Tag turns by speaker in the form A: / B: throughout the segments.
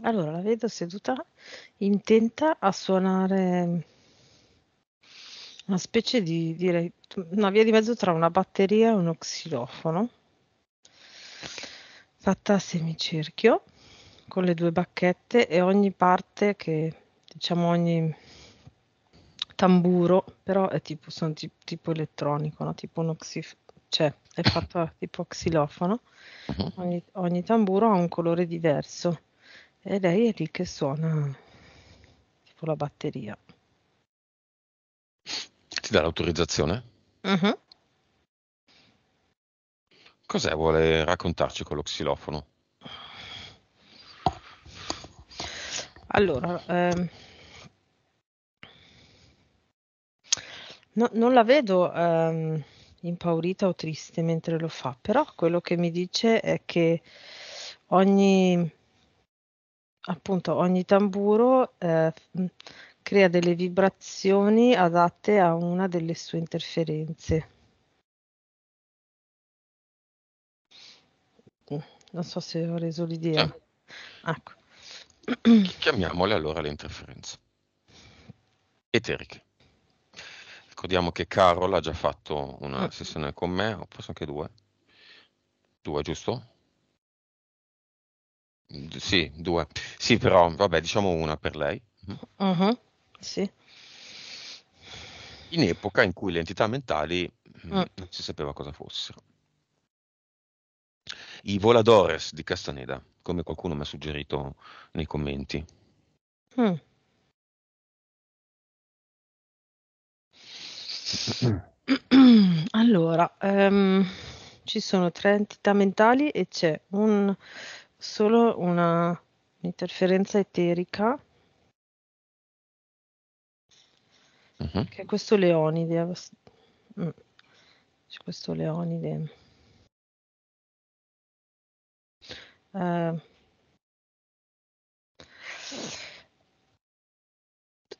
A: Allora, la vedo seduta intenta a suonare una specie di, direi, una via di mezzo tra una batteria e uno xilofono, fatta a semicerchio, con le due bacchette e ogni parte che, diciamo, ogni tamburo, però è tipo, sono di, tipo elettronico, no? tipo uno xif- cioè è fatto tipo xilofono, mhm. ogni, ogni tamburo ha un colore diverso e lei è lì che suona tipo la batteria.
B: Ti dà l'autorizzazione? Uh-huh. Cos'è vuole raccontarci con lo xilofono?
A: Allora, ehm, no, non la vedo ehm, impaurita o triste mentre lo fa, però quello che mi dice è che ogni appunto ogni tamburo eh, mm, crea delle vibrazioni adatte a una delle sue interferenze. Mm, non so se ho reso l'idea. Eh. Ecco.
B: Chiamiamole allora le interferenze eteriche. Ricordiamo che Carol ha già fatto una mm. sessione con me, o forse anche due. Due, giusto? Sì, due. Sì, però vabbè, diciamo una per lei.
A: Uh-huh, sì.
B: In epoca in cui le entità mentali uh. non si sapeva cosa fossero.
C: I Voladores di Castaneda, come qualcuno mi ha suggerito nei commenti.
D: Uh.
A: Allora, um, ci sono tre entità mentali e c'è un solo una interferenza eterica uh-huh. che è questo leonide mm, c'è questo leonide eh.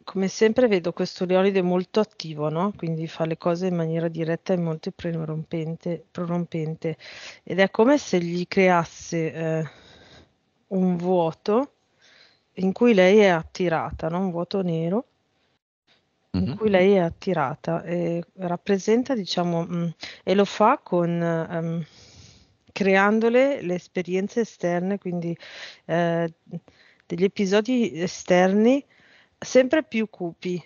A: come sempre vedo questo leonide molto attivo no? quindi fa le cose in maniera diretta e molto prorompente, prorompente. ed è come se gli creasse eh, un vuoto in cui lei è attirata, no? un vuoto nero mm-hmm. in cui lei è attirata e rappresenta, diciamo, mh, mm, e lo fa con um, creandole le esperienze esterne, quindi eh, degli episodi esterni sempre più cupi.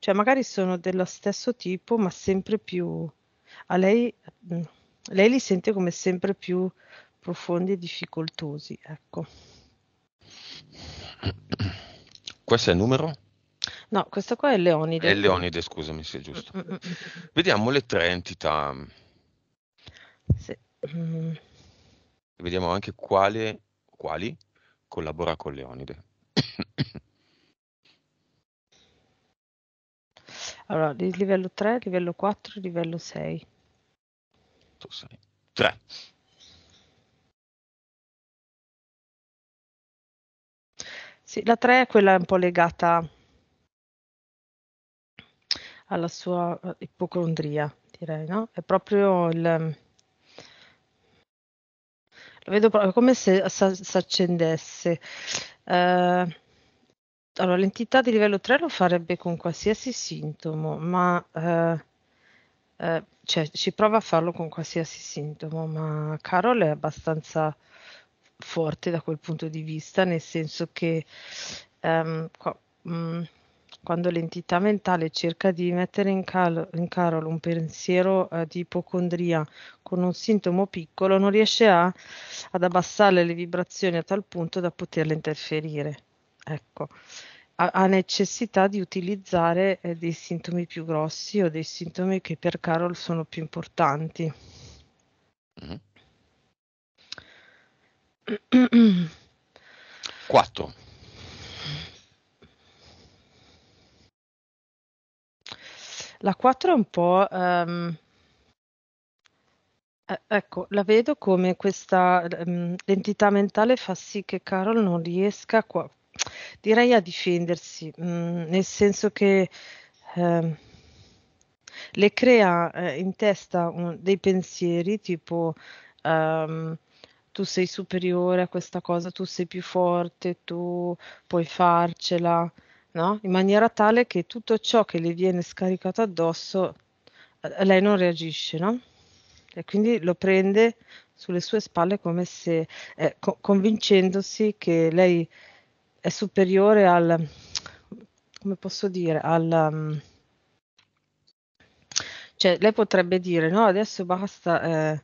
A: Cioè, magari sono dello stesso tipo, ma sempre più a lei, mh, mm, lei li sente come sempre più profondi e difficoltosi. Ecco.
B: Questo è il numero?
A: No, questo qua è Leonide. È Leonide,
B: scusami se è giusto. Mm, mm, mm, Vediamo le tre entità. Sì. Vediamo anche quale, quali collabora con Leonide.
A: Allora, livello 3, livello 4, livello 6.
C: Tu sei 3.
D: Sì, la 3 è quella un po' legata
A: alla sua eh, ipocondria, direi, no? È proprio il... Mm, lo vedo proprio come se si accendesse. Uh, eh, allora, l'entità di livello 3 lo farebbe con qualsiasi sintomo, ma... Uh, cioè, ci prova a farlo con qualsiasi sintomo, ma Carol è abbastanza forte da quel punto di vista, nel senso che um, qua, mh, mm, quando l'entità mentale cerca di mettere in, calo, in carolo un pensiero eh, di ipocondria con un sintomo piccolo, non riesce a, ad abbassare le vibrazioni a tal punto da poterle interferire. Ecco ha necessità di utilizzare eh, dei sintomi più grossi o dei sintomi che per Carol sono più importanti. Mm-hmm. 4. La 4 è un po'... Um, ecco, la vedo come questa um, l'entità mentale fa sì che Carol non riesca, qua, direi, a difendersi, um, nel senso che ehm, le crea eh, in testa un, dei pensieri tipo... Um, tu sei superiore a questa cosa, tu sei più forte, tu puoi farcela, no? In maniera tale che tutto ciò che le viene scaricato addosso, eh, lei non reagisce, no? E quindi lo prende sulle sue spalle come se, eh, co- convincendosi che lei è superiore al, come posso dire, al... Um, cioè lei potrebbe dire no adesso basta eh,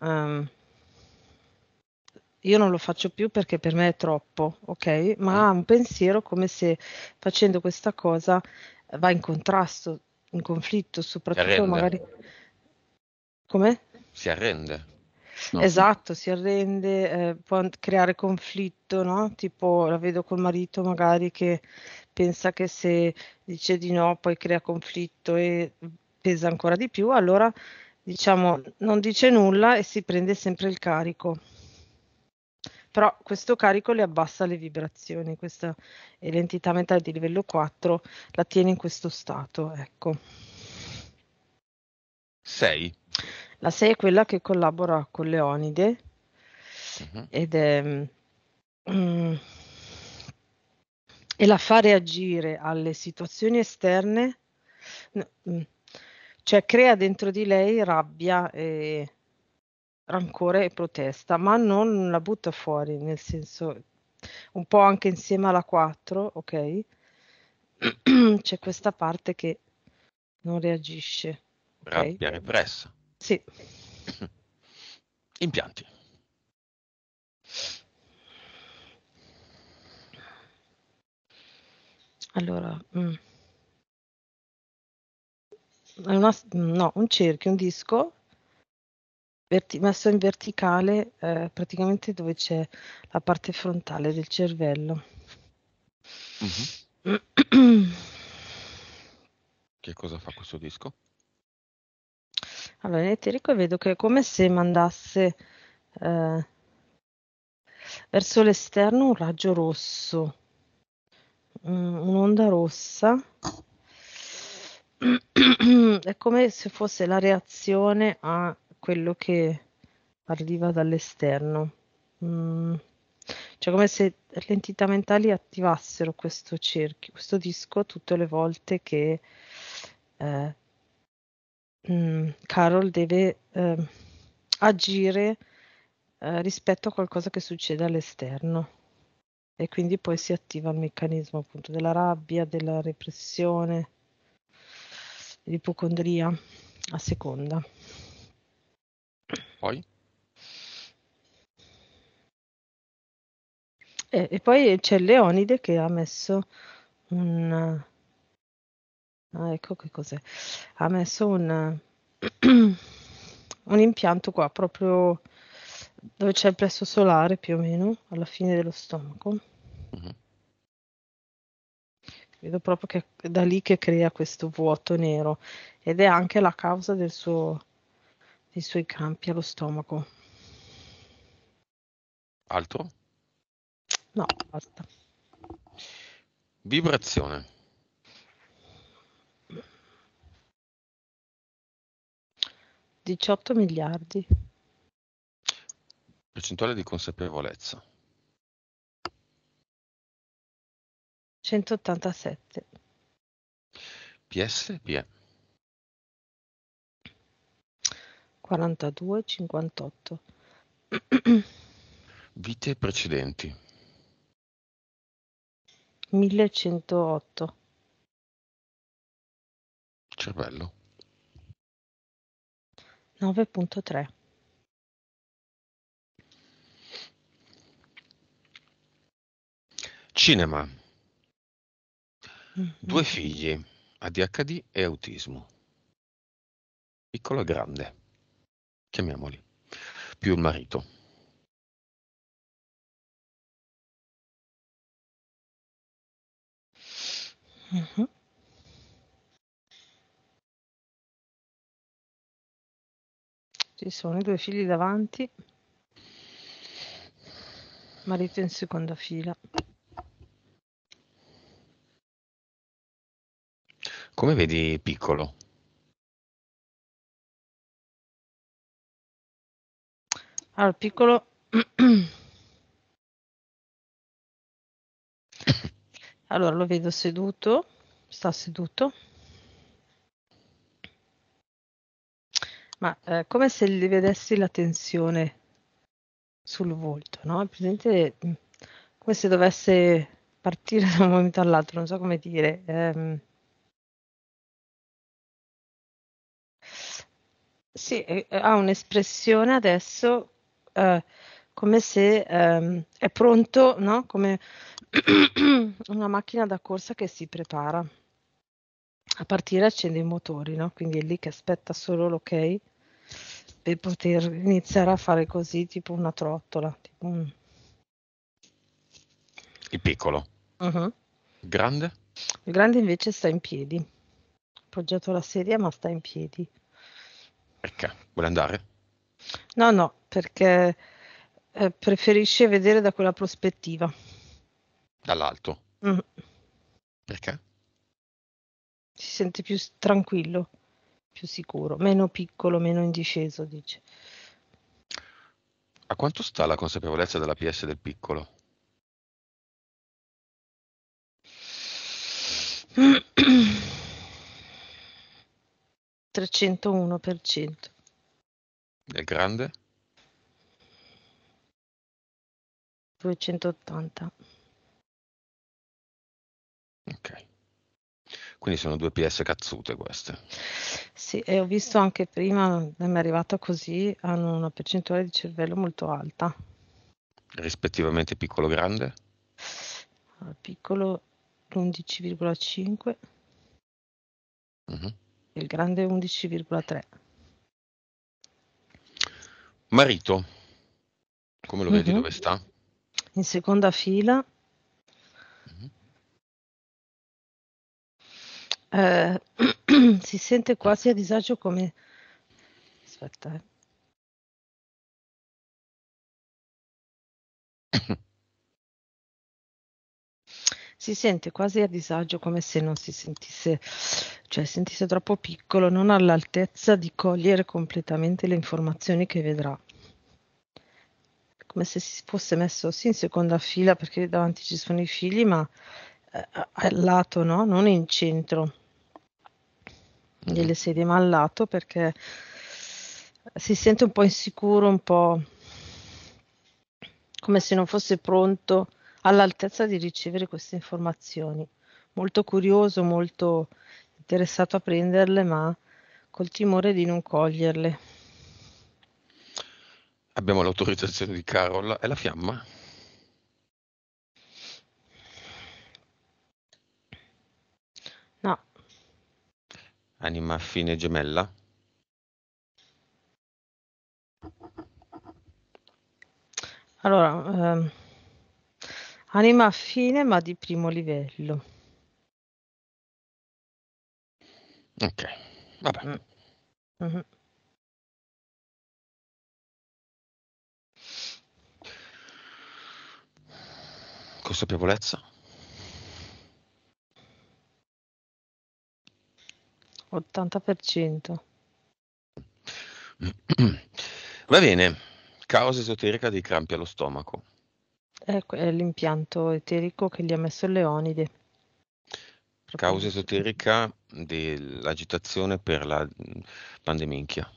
A: um, io non lo faccio più perché per me è troppo, ok? Ma ha mm. un pensiero come se facendo questa cosa eh, va in contrasto, in conflitto, soprattutto magari... Come?
B: Si arrende.
A: No. Esatto, si arrende, eh, può creare conflitto, no? Tipo la vedo col marito magari che pensa che se dice di no poi crea conflitto e pesa ancora di più, allora diciamo non dice nulla e si prende sempre il carico però questo carico le abbassa le vibrazioni, questa è l'entità mentale di livello 4, la tiene in questo stato, ecco. 6. La 6 è quella che collabora con Leonide uh-huh. ed è... Um, e la fa reagire alle situazioni esterne, mm, cioè crea dentro di lei rabbia e rancore e protesta, ma non la butta fuori, nel senso un po' anche insieme alla 4, ok? C'è questa parte che non reagisce.
B: Okay? Rabbia repressa.
A: Sì. Impianti. Allora, mm. una, no, un cerchio, un disco verti- messo in verticale eh, praticamente dove c'è la parte frontale del cervello. Mm-hmm.
B: che cosa fa questo disco?
A: Allora, in eterico vedo che è come se mandasse eh, verso l'esterno un raggio rosso, mm, un'onda rossa. è come se fosse la reazione a quello che arriva dall'esterno. Mm. Cioè come se le entità mentali attivassero questo cerchio, questo disco tutte le volte che eh, mm, Carol deve eh, agire eh, rispetto a qualcosa che succede all'esterno. E quindi poi si attiva il meccanismo appunto della rabbia, della repressione, dell'ipocondria a seconda. Poi? E, e, poi c'è Leonide che ha messo un... Ah, ecco che cos'è. Ha messo un, un impianto qua, proprio dove c'è il plesso solare più o meno, alla fine dello stomaco. Mm-hmm. Vedo proprio che è da lì che crea questo vuoto nero ed è anche la causa del suo i suoi campi allo stomaco. Alto? No, basta.
D: Vibrazione. Diciotto miliardi.
C: Percentuale di consapevolezza.
D: 187.
C: PS, PE.
A: quarantadue, cinquantotto.
B: Vite precedenti.
A: 1108.
D: Cervello. 9.3. Cinema. Mm-hmm.
C: Due figli, ADHD e autismo. Piccolo e grande chiamiamoli, più il marito.
A: Mm-hmm. Ci sono i due figli davanti, marito in seconda fila.
C: Come vedi piccolo?
D: Allora, piccolo... allora, lo vedo seduto, sta
A: seduto. Ma eh, come se gli vedessi la tensione sul volto, no? È presente mm, come se dovesse partire da un momento all'altro, non so come dire. Ehm...
D: Sì, eh, ha
A: un'espressione adesso eh, come se ehm, è pronto, no? come una macchina da corsa che si prepara. A partire accende i motori, no? quindi è lì che aspetta solo l'ok per poter iniziare a fare così, tipo una trottola. Tipo un... Il piccolo. Uh-huh. Il grande? Il grande invece sta in piedi, Ha appoggiato la sedia ma sta in piedi.
B: Perché? Vuole andare?
A: No, no, perché eh, preferisce vedere da quella prospettiva. Dall'alto? Mm. Perché? Si sente più tranquillo, più sicuro, meno piccolo, meno indisceso, dice.
B: A quanto sta la consapevolezza della PS del piccolo?
D: «301%.
C: È grande?
A: 280.
B: Ok. Quindi sono due PS cazzute queste.
A: Sì, e ho visto anche prima, eh, mi è arrivata così, hanno una percentuale di cervello molto alta.
B: Rispettivamente piccolo grande?
A: Allora, ah, piccolo 11,5 uh-huh. Mhm. e il grande 11,3.
B: Marito, come lo uh-huh. vedi mhm. dove sta?
A: in seconda
D: fila. Mm-hmm. Eh, si sente quasi a disagio come... Aspetta, eh.
A: si sente quasi a disagio come se non si sentisse, cioè sentisse troppo piccolo, non all'altezza di cogliere completamente le informazioni che vedrà come se si fosse messo sì in seconda fila perché davanti ci sono i figli, ma eh, al lato, no? non in centro mm. delle sedie, ma al lato perché si sente un po' insicuro, un po' come se non fosse pronto all'altezza di ricevere queste informazioni. Molto curioso, molto interessato a prenderle, ma col timore di non coglierle.
B: Abbiamo l'autorizzazione di Carol e la fiamma. No. Anima fine gemella.
A: Allora, ehm, anima fine ma di primo livello.
C: Ok, vabbè. Mm. hmm Consapevolezza?
A: "80%".
B: Va bene, causa esoterica dei crampi allo stomaco.
A: È è l'impianto eterico che gli ha messo il Leonide.
B: Causa esoterica dell'agitazione per la, mm, pandemia.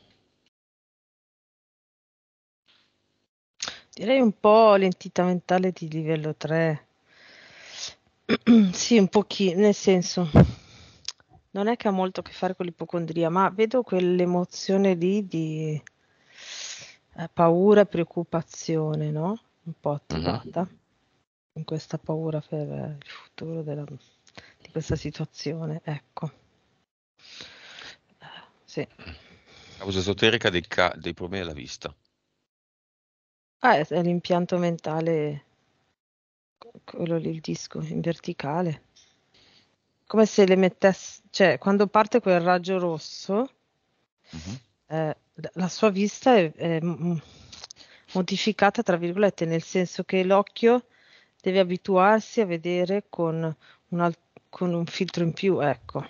A: Direi un po' l'entità mentale di livello 3. sì, un pochino, nel senso, non è che ha molto a che fare con l'ipocondria, ma vedo quell'emozione lì di eh, paura, preoccupazione, no? Un po' attivata uh-huh. in questa paura per il futuro della, di questa situazione, ecco. Eh, sì.
B: La causa esoterica dei, ca- dei problemi alla vista.
A: Ah, è l'impianto mentale quello lì, il disco in verticale. Come se le mettesse, cioè quando parte quel raggio rosso, Mh-mh. eh, la sua vista è, è modificata, tra virgolette, nel senso che l'occhio deve abituarsi a vedere con un, al- con un filtro in più, ecco.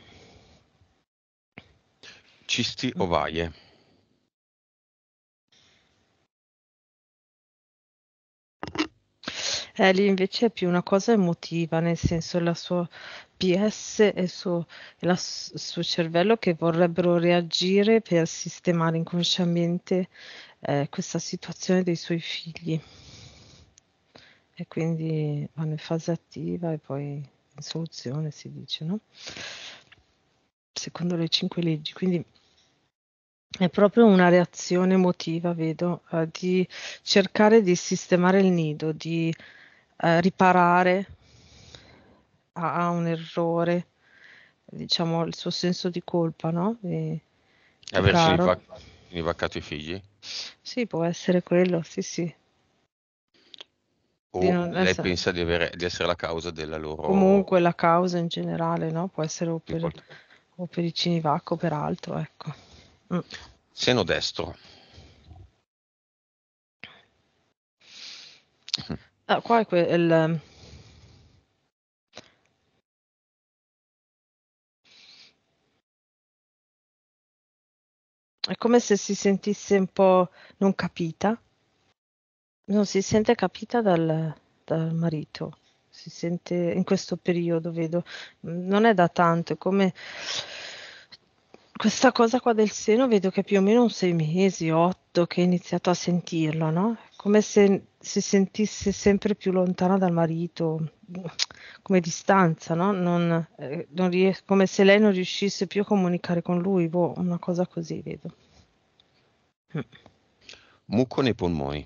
C: Cisti Mh. Mm. ovaie.
D: Eh, lì
A: invece è più una cosa emotiva, nel senso la sua PS e il suo, la, suo cervello che vorrebbero reagire per sistemare inconsciamente eh, questa situazione dei suoi figli. E quindi vanno in fase attiva e poi in soluzione si dice, no? Secondo le cinque leggi. Quindi è proprio una reazione emotiva, vedo, eh, di cercare di sistemare il nido, di eh, riparare a, a, un errore, diciamo il suo senso di colpa, no? E, averci rivac-
B: rivaccato i figli?
A: Sì, può essere quello, sì, sì. O di lei essere...
B: pensa di, avere, di, essere la causa della loro... Comunque
A: la causa in generale, no? Può essere o per, o per il cinivac o per altro, ecco. Mm.
B: Seno destro.
A: Ah, qua è que- il...
D: Ehm, è come se si sentisse un
A: po' non capita. Non si sente capita dal, dal marito. Si sente in questo periodo, vedo. Non è da tanto, è come questa cosa qua del seno vedo che più o meno un sei mesi, otto, che ho iniziato a sentirlo, no? Come se si sentisse sempre più lontana dal marito, come distanza, no? Non, eh, non ries- come se lei non riuscisse più a comunicare con lui, boh, una cosa così vedo.
C: Mm. Mucco nei polmoni.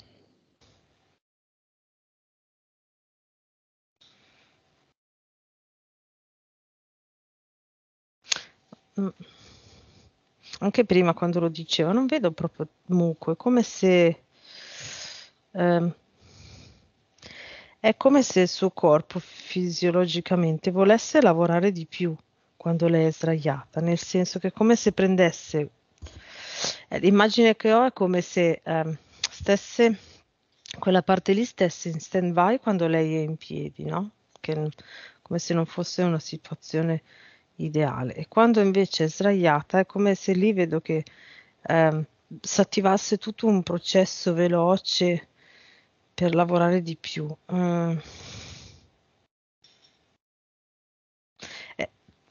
A: Mm anche prima quando lo diceva, non vedo proprio muco, è come se... Ehm, è come se il suo corpo fisiologicamente volesse lavorare di più quando lei è sdraiata, nel senso che è come se prendesse, eh, l'immagine che ho è come se eh, stesse, quella parte lì stesse in stand by quando lei è in piedi, no? Che, come se non fosse una situazione ideale e quando invece è sdraiata è come se lì vedo che ehm, si attivasse tutto un processo veloce per lavorare di più. Uh,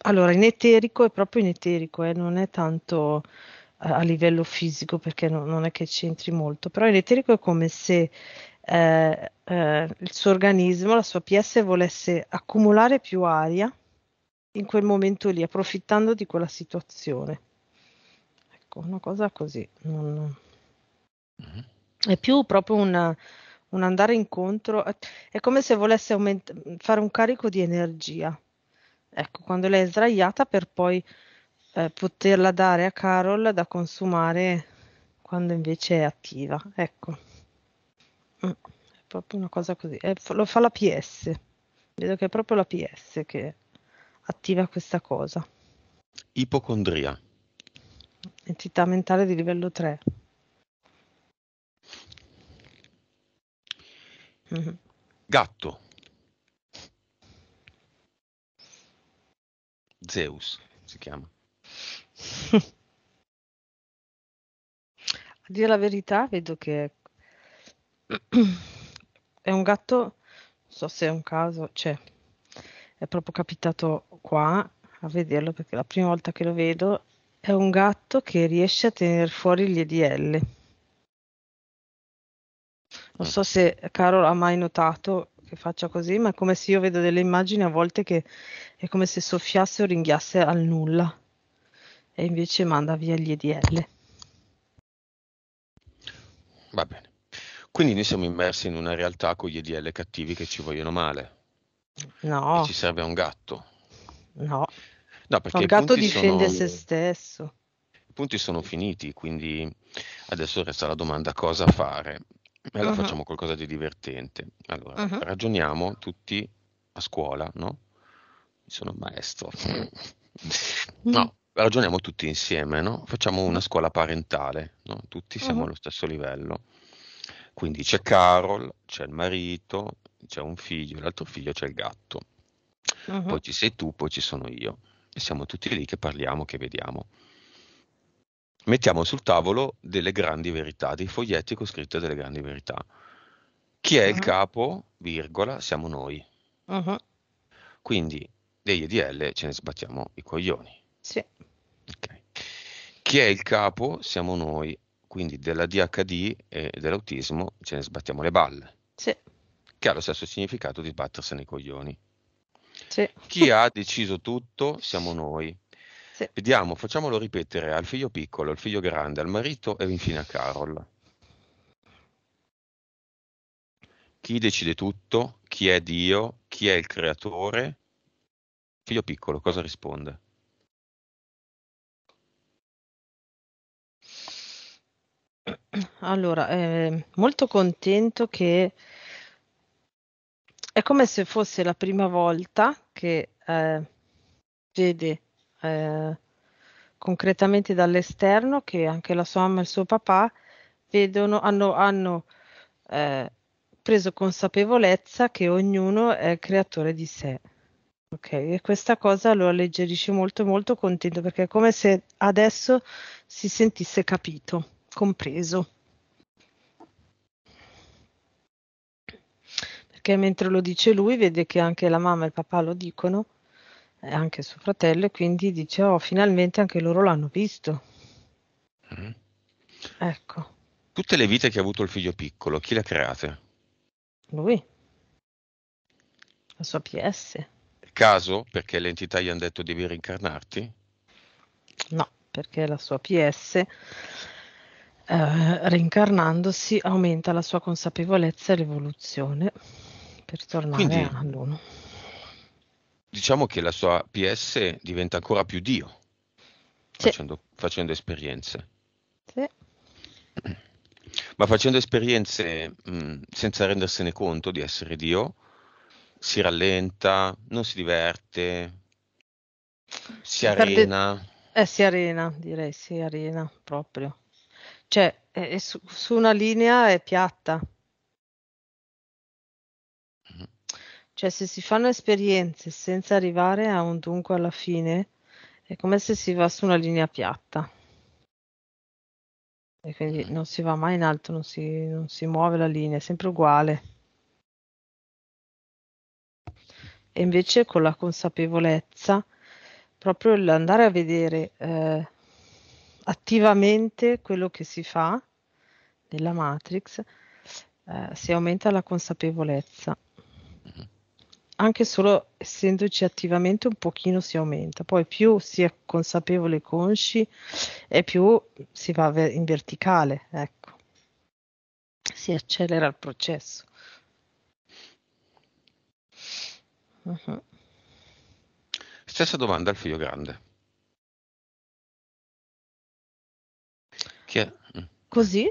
A: allora, in eterico è proprio in eterico, eh, non è tanto a, eh, a livello fisico perché no, non è che c'entri molto, però in eterico è come se eh, eh il suo organismo, la sua PS volesse accumulare più aria in quel momento lì, approfittando di quella situazione. Ecco, una cosa così. Non... Mm-hmm. È più proprio una, un andare incontro, è come se volesse aumenta- fare un carico di energia. Ecco, quando lei è sdraiata per poi eh, poterla dare a Carol da consumare quando invece è attiva. Ecco, mm. è proprio una cosa così. È, lo fa la PS. Vedo che è proprio la PS che attiva questa cosa.
B: Ipocondria.
A: Entità mentale di livello 3.
B: Mhm. Gatto. Zeus
A: si chiama. A dire la verità, vedo che è un gatto, non so se è un caso, c'è. Cioè, è proprio capitato qua a vederlo perché la prima volta che lo vedo è un gatto che riesce a tenere fuori gli EDL. Non so se Carol ha mai notato che faccia così, ma è come se io vedo delle immagini a volte che è come se soffiasse o ringhiasse al nulla e invece manda via gli EDL.
B: Va bene. Quindi noi siamo immersi in una realtà con gli EDL cattivi che ci vogliono male No. Ci serve un gatto. No. No, perché un gatto difende sono... se
A: stesso.
B: I punti sono finiti, quindi adesso resta la domanda cosa fare. Allora uh-huh. facciamo qualcosa di divertente. Allora, uh-huh. ragioniamo tutti a scuola, no? Sono maestro. Mm. no, ragioniamo tutti insieme, no? Facciamo una scuola parentale, no? Tutti siamo uh-huh. allo stesso livello. Quindi c'è Carol, c'è il marito, c'è un figlio, l'altro figlio c'è il gatto, uh-huh. poi ci sei tu, poi ci sono io e siamo tutti lì che parliamo, che vediamo. Mettiamo sul tavolo delle grandi verità, dei foglietti con scritto delle grandi verità. Chi è uh-huh. il mm-hmm. capo, virgola, siamo noi. Uh-huh. Quindi degli EDL ce ne sbattiamo i coglioni.
A: Sì. Okay.
B: Chi è il capo siamo noi, quindi della DHD e dell'autismo ce ne sbattiamo le balle. Sì che ha lo stesso significato di battersene i coglioni. Sì. Chi ha deciso tutto siamo noi. Sì. Vediamo, facciamolo ripetere al figlio piccolo, al figlio grande, al marito e infine a Carol. Chi decide tutto? Chi è Dio? Chi è il creatore? Figlio piccolo, cosa risponde?
A: Allora, eh, molto contento che è come se fosse la prima volta che eh, vede eh, concretamente dall'esterno che anche la sua mamma e il suo papà vedono, hanno, hanno eh, preso consapevolezza che ognuno è creatore di sé. Ok, e questa cosa lo alleggerisce molto, molto contento perché è come se adesso si sentisse capito, compreso. perché mentre lo dice lui vede che anche la mamma e il papà lo dicono, e eh, anche suo fratello, e quindi dice, oh, finalmente anche loro l'hanno visto. Mm. Ecco.
B: Tutte le vite che ha avuto il figlio piccolo, chi le ha create?
A: Lui. La sua PS.
B: Caso perché le entità gli hanno detto devi reincarnarti?
A: No, perché la sua PS Uh, eh, reincarnandosi aumenta la sua consapevolezza e l'evoluzione per tornare Quindi, all'uno.
B: Diciamo che la sua PS diventa ancora più Dio sì. facendo, facendo, esperienze. Sì. Ma facendo esperienze mh, mm, senza rendersene conto di essere Dio, si rallenta, non si diverte, si, si arena.
A: Perde... Eh, si arena, direi, si arena proprio. Cioè, è, su, su una linea è piatta Cioè se si fanno esperienze senza arrivare a un dunque alla fine, è come se si va su una linea piatta. E quindi mm. non si va mai in alto, non si, non si muove la linea, è sempre uguale. E invece con la consapevolezza, proprio l'andare a vedere eh, attivamente quello che si fa nella Matrix, eh, si aumenta la consapevolezza. Mm-hmm anche solo essendoci attivamente un pochino si aumenta, poi più si è consapevoli e consci e più si va in verticale, ecco, si accelera il processo. Uh-huh.
B: Stessa domanda al figlio grande.
C: Che... Mm.
D: Così?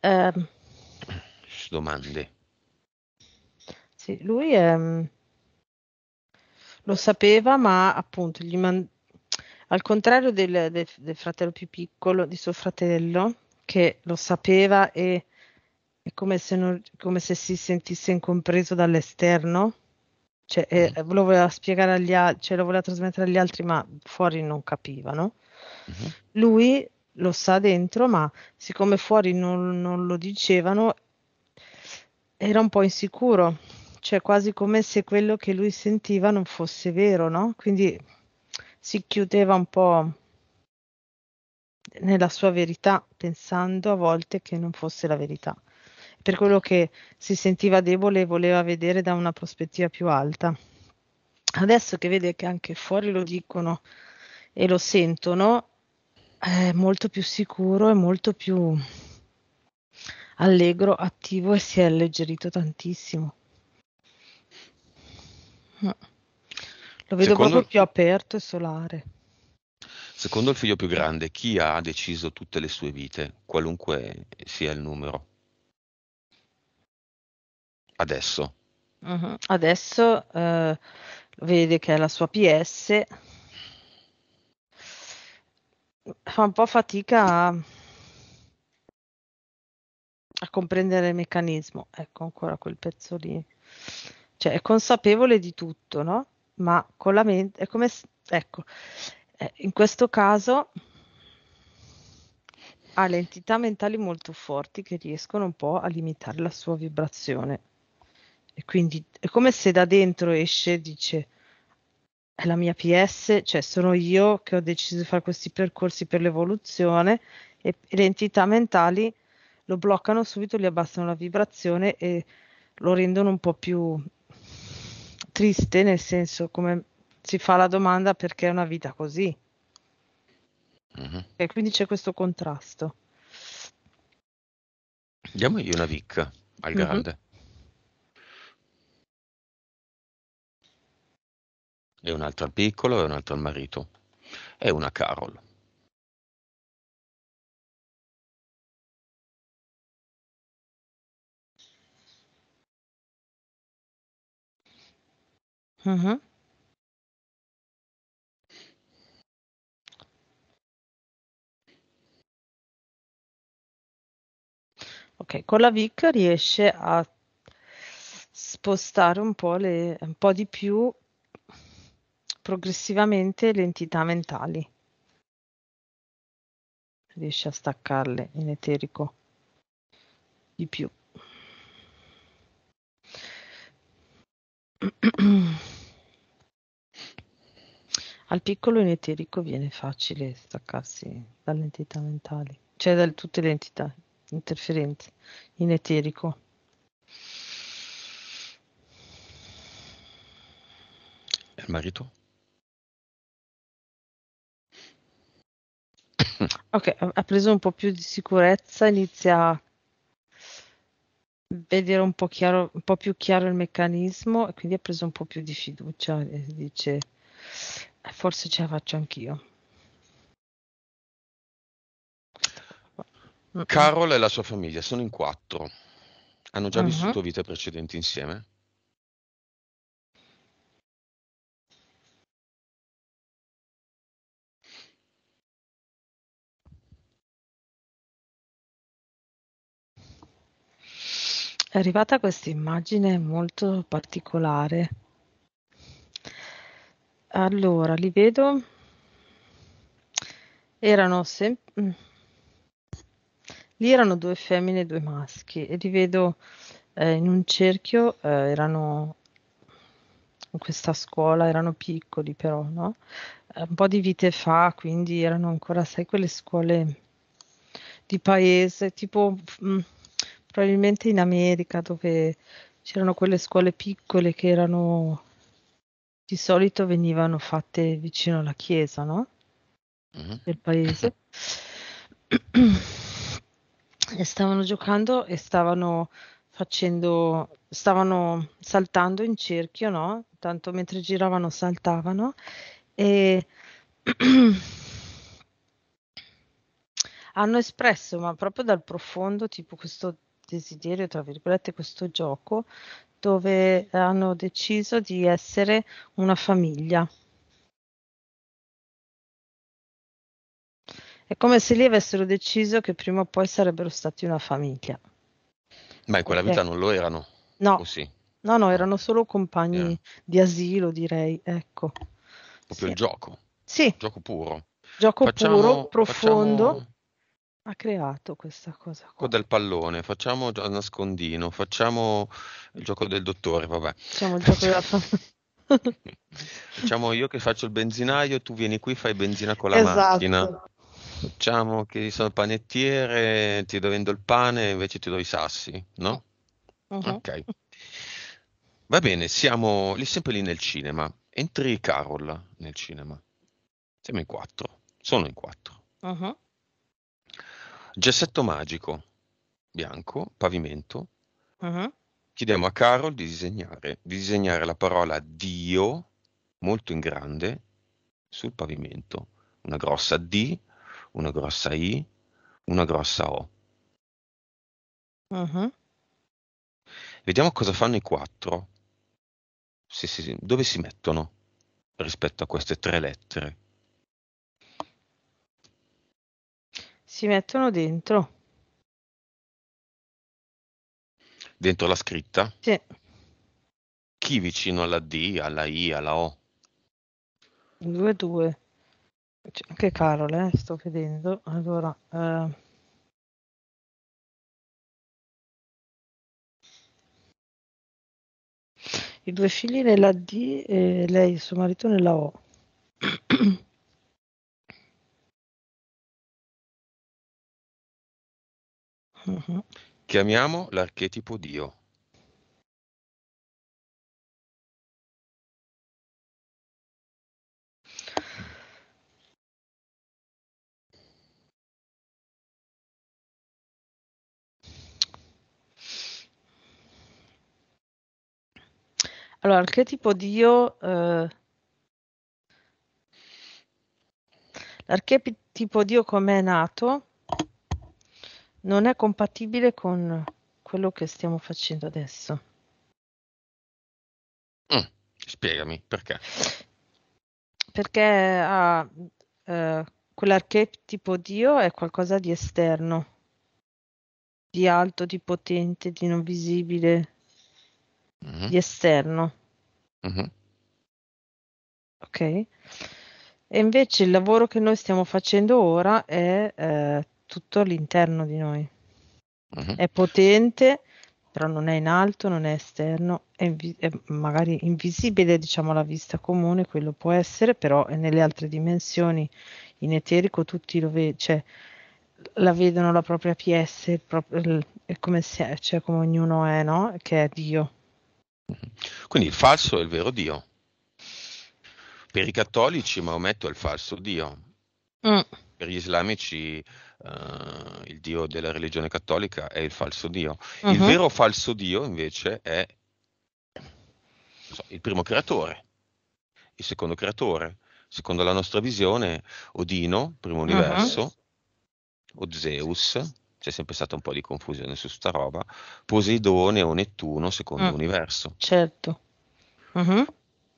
A: Eh,
C: Domande.
A: Sì, lui è, mm, lo sapeva, ma appunto man... al contrario del, del, del, fratello più piccolo, di suo fratello, che lo sapeva e è come se, non, come se si sentisse incompreso dall'esterno. Cioè, eh, mm. lo voleva spiegare agli altri, cioè, lo voleva trasmettere agli altri, ma fuori non capivano. Uh-huh. Mm-hmm. Lui lo sa dentro, ma siccome fuori non, non lo dicevano, era un po' insicuro cioè quasi come se quello che lui sentiva non fosse vero, no? Quindi si chiudeva un po' nella sua verità, pensando a volte che non fosse la verità, per quello che si sentiva debole e voleva vedere da una prospettiva più alta. Adesso che vede che anche fuori lo dicono e lo sentono, è molto più sicuro e molto più allegro, attivo e si è alleggerito tantissimo. Eh. Lo vedo secondo proprio più aperto e solare.
B: Secondo il figlio più grande, chi ha deciso tutte le sue vite, qualunque sia il numero? Adesso.
A: Uh-huh. Adesso uh, vede che è la sua PS. Fa un po' fatica a, a comprendere il meccanismo. Ecco ancora quel pezzo lì cioè è consapevole di tutto, no? Ma con la mente è come, ecco, eh, in questo caso ha le entità mentali molto forti che riescono un po' a limitare la sua vibrazione. E quindi è come se da dentro esce e dice è la mia PS, cioè sono io che ho deciso di fare questi percorsi per l'evoluzione e, e le entità mentali lo bloccano subito, gli abbassano la vibrazione e lo rendono un po' più triste nel senso come si fa la domanda perché è una vita così. Uh-huh. E quindi c'è questo contrasto.
B: Diamogli una picca al mhm. grande. Uh-huh.
C: E un altro al piccolo e un altro al marito. E una Carol. Mh-mh.
A: Okay, con la VIC riesce a spostare un po' le un po' di più progressivamente le entità mentali. Riesce a staccarle in eterico di più. Al piccolo in eterico viene facile staccarsi dalle entità mentali, cioè da tutte le entità interferenti in eterico. E il marito? Ok, ha preso un po' più di sicurezza, inizia a vedere un po', chiaro, un po' più chiaro il meccanismo e quindi ha preso un po' più di fiducia e dice forse ce la faccio anch'io.
B: Carol e la sua
C: famiglia sono in quattro. Hanno già uh-huh. vissuto vite precedenti insieme?
A: È arrivata questa immagine molto particolare allora, li vedo. Erano sempre... Mm. Lì erano due femmine e due maschi e li vedo eh, in un cerchio, eh, erano in questa scuola, erano piccoli però, no? Eh, un po' di vite fa, quindi erano ancora, sai, quelle scuole di paese, tipo mh, mm, probabilmente in America dove c'erano quelle scuole piccole che erano di solito venivano fatte vicino alla chiesa, no? Mm-hmm. Del paese. e stavano giocando e stavano facendo, stavano saltando in cerchio, no? Tanto mentre giravano saltavano e hanno espresso, ma proprio dal profondo, tipo questo desiderio, tra virgolette, questo gioco dove hanno deciso di essere una famiglia. È come se lì avessero deciso che prima o poi sarebbero stati una famiglia.
B: Ma in quella eh. vita non lo erano? No. Sì?
A: no, no, erano solo compagni yeah. di asilo, direi, ecco. Proprio sì. il gioco. Sì. Gioco puro. Gioco facciamo, puro, profondo. Facciamo ha creato questa cosa Gioco
B: qua. del pallone, facciamo gio- nascondino, facciamo il gioco del dottore, vabbè. Facciamo il gioco della Facciamo io che faccio il benzinaio tu vieni qui fai benzina con la Esatto. macchina. Facciamo che sono panettiere, ti do vendo il pane e invece ti do i sassi, no? Mhm. Ok. Va bene, siamo lì, sempre lì nel cinema. Entri Carol nel cinema. Siamo in quattro, sono in quattro. Mhm. Gessetto magico, bianco, pavimento. Uh-huh. Chiediamo a Carol di disegnare, di disegnare la parola Dio molto in grande sul pavimento. Una grossa D, una grossa I, una grossa O. Uh-huh. Vediamo cosa fanno i quattro. Se si, dove si mettono rispetto a queste tre lettere?
A: si mettono dentro.
C: Dentro la scritta? Sì. Chi
B: vicino alla D, alla I, alla O?
A: 2, 2. C'è anche Carol, eh, sto vedendo. Allora, eh.
D: i due figli nella D e lei, il suo marito, nella O.
C: Mm-hmm. Chiamiamo l'archetipo Dio.
D: Allora,
A: l'archetipo Dio, eh, l'archetipo Dio come nato? non è compatibile con quello che stiamo facendo adesso.
C: Mm, spiegami perché.
A: Perché ah, eh, quell'archetipo Dio è qualcosa di esterno, di alto, di potente, di non visibile, mm-hmm. di esterno. Mm-hmm. Ok? E invece il lavoro che noi stiamo facendo ora è eh, tutto all'interno di noi. Uh-huh. È potente, però non è in alto, non è esterno, è, invi- è magari invisibile, diciamo, alla vista comune, quello può essere, però è nelle altre dimensioni, in eterico tutti lo vedono, cioè la vedono la propria PS, il proprio, è come, se, cioè, come ognuno è, no? Che è Dio. Mhm. Quindi il
B: falso è il vero Dio. Per i cattolici Maometto è il falso Dio. Mm. Per gli islamici uh, il Dio della religione cattolica è il falso Dio. Uh-huh. Il mhm. vero falso Dio invece è so, il primo creatore, il secondo creatore, secondo la nostra visione, Odino, primo mhm. universo, uh-huh. o Zeus, c'è sempre stata un po' di confusione su sta roba, Poseidone o Nettuno, secondo uh-huh. universo.
A: Certo. Uh-huh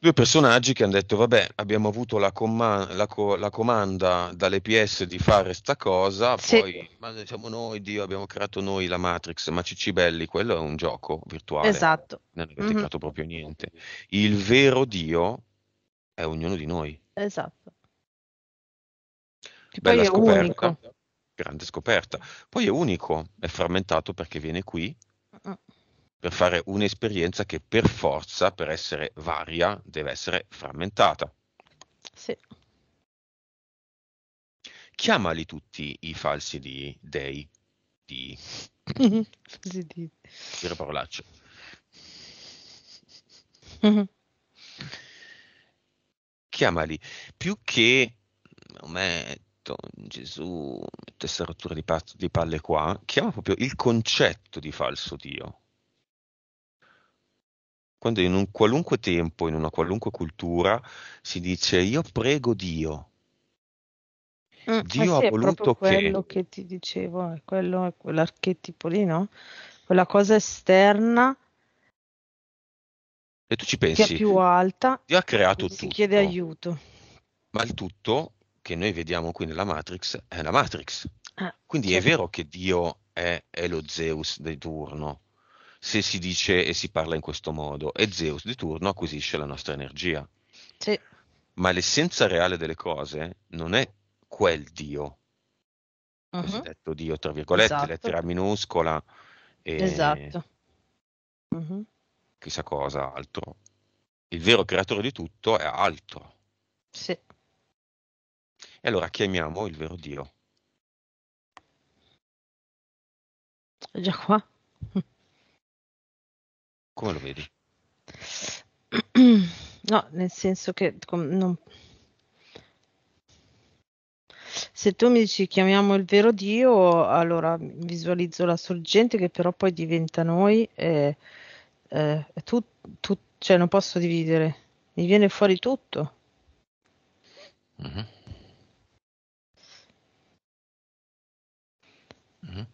B: due personaggi che hanno detto vabbè abbiamo avuto la, comma- la, co- la comanda dall'EPS di fare sta cosa sì. poi ma siamo noi Dio abbiamo creato noi la Matrix ma Cicibelli quello è un gioco virtuale esatto non avete mm-hmm. creato proprio niente il vero Dio è ognuno di noi
A: esatto che bella scoperta
B: grande scoperta poi è unico è frammentato perché viene qui per fare un'esperienza che per forza, per essere varia, deve essere frammentata. Sì. Chiamali tutti i falsi di dei di
A: mhm. sì, di
B: dire parolacce. Mhm. Chiamali più che Maometto, Gesù, questa rottura di, pa- di palle qua, chiama proprio il concetto di falso Dio quando in un qualunque tempo, in una qualunque cultura, si dice io prego Dio.
A: Mm, Dio sì, ha voluto che... quello che ti dicevo, è quello, è quell'archetipo lì, no? Quella cosa esterna
C: e tu ci
B: pensi, che è più
A: alta,
B: Dio ha creato tutto. Si chiede aiuto. Ma il tutto che noi vediamo qui nella Matrix è la Matrix. Ah, Quindi certo. è vero che Dio è, è lo Zeus di turno, se si dice e si parla in questo modo e Zeus di turno acquisisce la nostra energia. Sì. Ma l'essenza reale delle cose non è quel Dio,
A: uh uh-huh. cosiddetto
B: Dio, tra virgolette, esatto. lettera minuscola. E esatto. Uh-huh. Chissà cosa altro. Il vero creatore di tutto è altro.
D: Sì. E
C: allora chiamiamo il vero Dio. È già qua. Come lo vedi?
A: No, nel senso che com- non... se tu mi dici chiamiamo il vero Dio, allora visualizzo la sorgente che però poi diventa noi e, e tu, tu, cioè non posso dividere, mi viene fuori tutto. Mm-hmm.
C: Mm-hmm.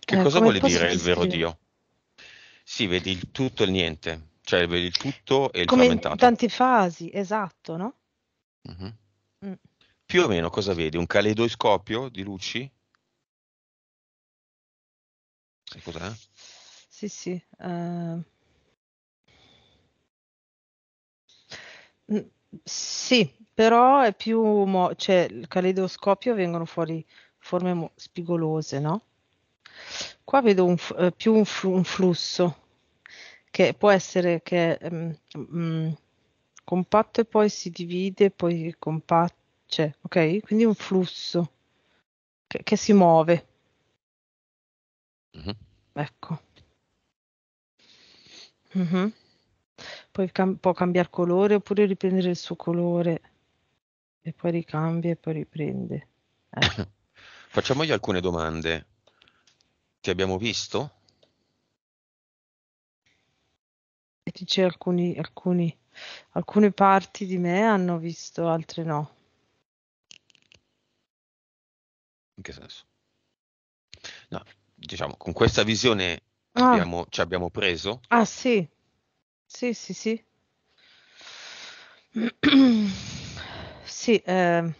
C: Che eh, cosa vuol dire il vero
B: Dio? Sì, vedi il tutto e il niente, cioè vedi il tutto e il Come frammentato. Come
A: tante fasi, esatto, no? Mm-hmm. Mm.
B: Più o meno cosa vedi? Un caleidoscopio di luci?
C: Sai cos'è?
A: Sì, sì. Uh... Sì, però è più, mo- cioè il caleidoscopio vengono fuori forme mo- spigolose, no? Qua vedo un f- eh, più un, fl- un flusso che può essere che um, ehm, mm, compatto e poi si divide, poi compatto, cioè, ok? Quindi un flusso che, che si muove. Mm-hmm. Ecco. Mm-hmm. Poi cam- può cambiare colore oppure riprendere il suo colore e poi ricambia e poi riprende. Eh. Ecco.
B: Facciamogli alcune domande. Ti abbiamo visto?
A: e dice alcuni, alcuni, alcune parti di me hanno visto, altre no.
B: In che senso? No, diciamo, con questa visione ah. ci abbiamo preso.
A: Ah sì, sì, sì, sì. sì, eh,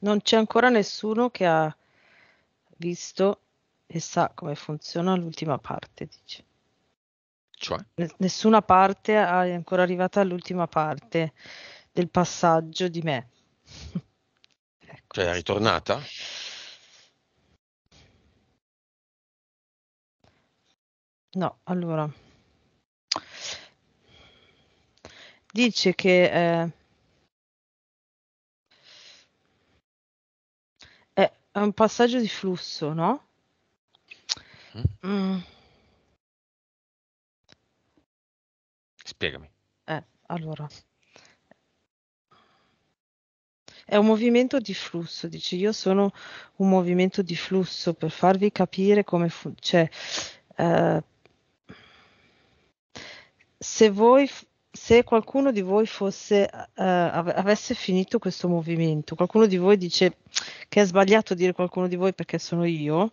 A: non c'è ancora nessuno che ha visto e sa come funziona l'ultima parte, dice. Cioè? Nessuna parte è ancora arrivata all'ultima parte del passaggio di me.
B: ecco. Cioè è ritornata?
A: No, allora.
D: Dice che eh, è un passaggio di flusso, no? Mm.
C: Spiegami.
A: Eh, allora. È un movimento di flusso, dici io sono un movimento di flusso per farvi capire come funziona. Cioè, eh, se se qualcuno di voi fosse, uh, avesse finito questo movimento, qualcuno di voi dice che è sbagliato dire qualcuno di voi perché sono io,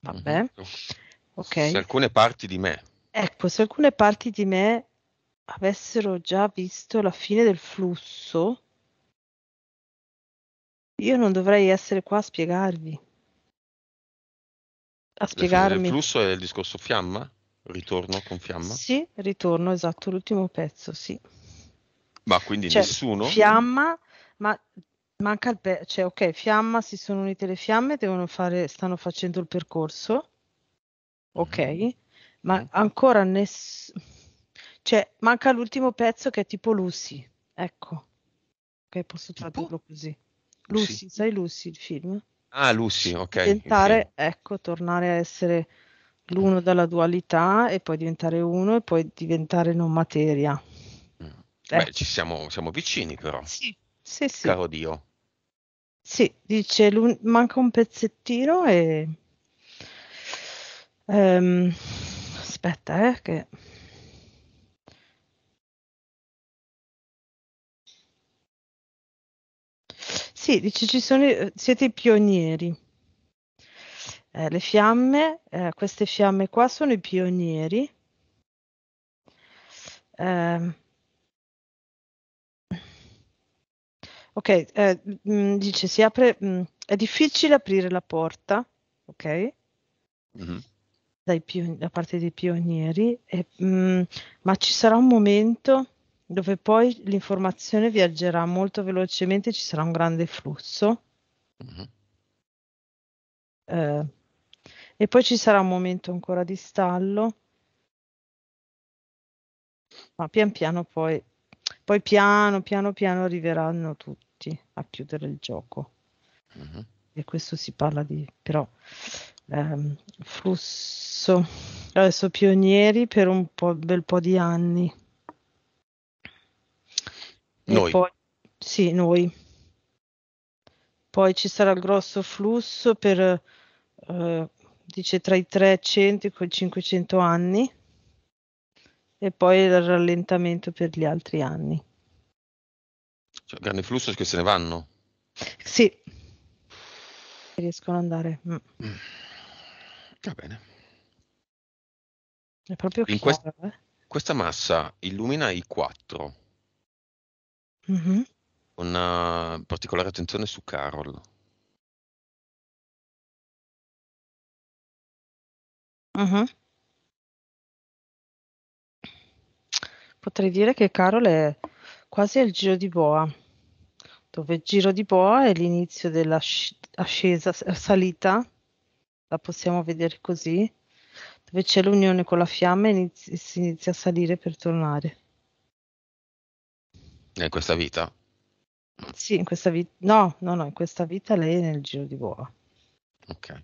A: Vabbè. Mhm. Okay. Se
B: alcune parti di me.
A: Ecco, se alcune parti di me avessero già visto la fine del flusso, io non dovrei essere qua a spiegarvi. A spiegarmi. Il
B: flusso è il discorso fiamma? Ritorno con fiamma? Sì,
A: ritorno, esatto, l'ultimo pezzo, sì.
B: Ma quindi cioè, nessuno?
A: Fiamma, ma Manca il pezzo, cioè ok, fiamma, si sono unite le fiamme, devono fare stanno facendo il percorso. Mhm. ok, ma ancora nessuno, cioè manca l'ultimo pezzo che è tipo Lucy, ecco. Ok, posso tradurlo così. Lucy, sì. sai Lucy il film?
B: Ah, Lucy, ok. Diventare,
A: ecco, tornare a essere l'uno dalla dualità e poi diventare uno e poi diventare non materia. Mm.
B: Eh. Beh, eh. ci siamo, siamo vicini però.
A: Sì, sì, sì. Caro Dio. Sì, dice, manca un pezzettino e... Um, aspetta, eh, che... Sì, dice, ci sono, siete i pionieri. Eh, le fiamme, eh, queste fiamme qua sono i pionieri. Eh, Ok, eh, mh, mm, dice si apre, mh, mm, è difficile aprire la porta, ok? Mm-hmm. Pion- da parte dei pionieri, e, mh, mm, ma ci sarà un momento dove poi l'informazione viaggerà molto velocemente, ci sarà un grande flusso. Mm-hmm. Eh, e poi ci sarà un momento ancora di stallo, ma pian piano poi, poi piano piano piano arriveranno tutti minuti a chiudere il gioco. Uh-huh. E questo si parla di però ehm, flusso adesso pionieri per un po', bel po' di anni. noi. Poi, sì, noi. Poi ci sarà il grosso flusso per eh, dice tra i 300 e i 500 anni e poi il rallentamento per gli altri anni.
B: Cioè, grande flusso che se ne vanno.
A: Sì, riescono ad andare. Mm. Va bene. È proprio chiaro,
B: quest- eh? Questa massa illumina i quattro.
D: mm-hmm.
C: Una eh, particolare attenzione su Carol. Mm-hmm.
A: Potrei dire che Carol è quasi al Giro di Boa, dove il Giro di Boa è l'inizio dell'ascesa, ascesa, salita, la possiamo vedere così, dove c'è l'unione con la fiamma e inizi, si inizia a salire per tornare.
B: In questa vita?
A: Sì, in questa vita. No, no, no, in questa vita lei è nel Giro di Boa. Ok.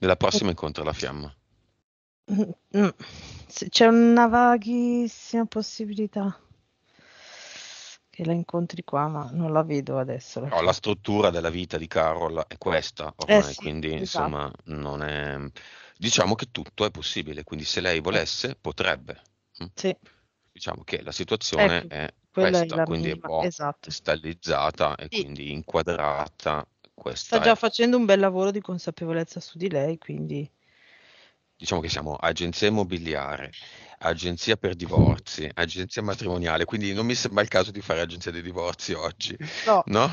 B: Nella prossima incontro la fiamma.
A: Mm, mm, c'è una vaghissima possibilità che la incontri qua, ma non la vedo adesso. La, no, la
B: struttura della vita di Carol è questa ormai, eh sì, quindi esatto. insomma non è... Diciamo che tutto è possibile, quindi se lei volesse eh. potrebbe. Mm. Sì. Diciamo che la situazione ecco, è questa, è quindi minima, è un po' esatto. stallizzata e sì. quindi inquadrata. Sta già è...
A: facendo un bel lavoro di consapevolezza su di lei, quindi
B: diciamo che siamo agenzia immobiliare, agenzia per divorzi, agenzia matrimoniale, quindi non mi sembra il caso di fare agenzia dei divorzi oggi, no? no?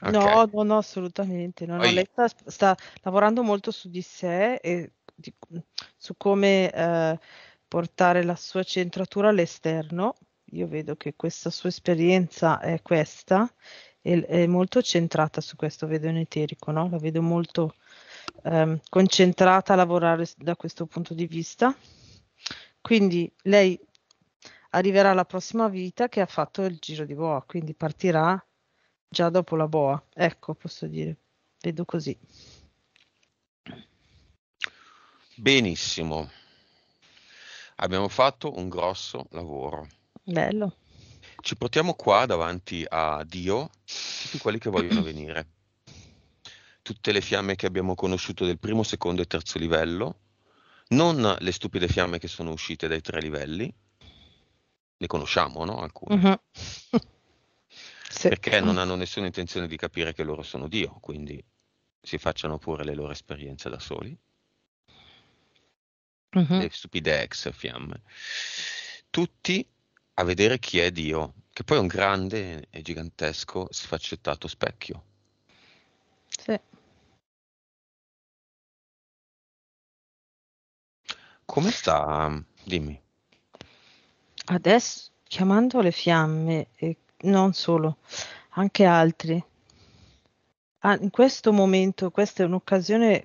A: Okay. No, no, no, assolutamente. No, no. Lei sta, sta, lavorando molto su di sé e di, su come eh, portare la sua centratura all'esterno. Io vedo che questa sua esperienza è questa, è, è molto centrata su questo, vedo in eterico, no? La vedo molto ehm, concentrata a lavorare da questo punto di vista. Quindi lei arriverà alla prossima vita che ha fatto il giro di boa, quindi partirà già dopo la boa. Ecco, posso dire, vedo così.
B: Benissimo. Abbiamo fatto un grosso lavoro. Bello. Ci portiamo qua davanti a Dio tutti quelli che vogliono venire tutte le fiamme che abbiamo conosciuto del primo, secondo e terzo livello, non le stupide fiamme che sono uscite dai tre livelli, le conosciamo, no? Alcune.
C: Mhm. Uh-huh.
B: sì. Perché non hanno nessuna intenzione di capire che loro sono Dio, quindi si facciano pure le loro esperienze da soli. Uh-huh. Le stupide ex fiamme. Tutti a vedere chi è Dio, che poi è un grande
C: e gigantesco sfaccettato specchio. Sì. Come sta? Dimmi.
A: Adesso chiamando le fiamme e non solo, anche altri. Ah, in questo momento, questa è un'occasione